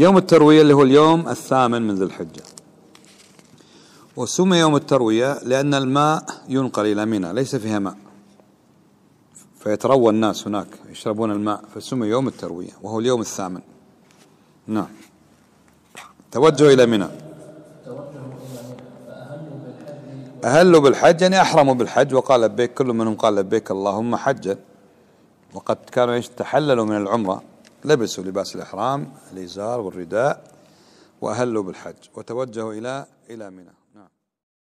يوم التروية اللي هو اليوم الثامن من ذي الحجة وسمي يوم التروية لأن الماء ينقل إلى منى ليس فيها ماء فيتروى الناس هناك يشربون الماء فسمي يوم التروية وهو اليوم الثامن نعم توجه إلى منى أهلوا بالحج يعني أحرموا بالحج وقال لبيك كل منهم قال لبيك اللهم حجا وقد كانوا يتحللوا من العمرة لبسوا لباس الإحرام الإزار والرداء وأهلوا بالحج وتوجهوا إلى إلى منى نعم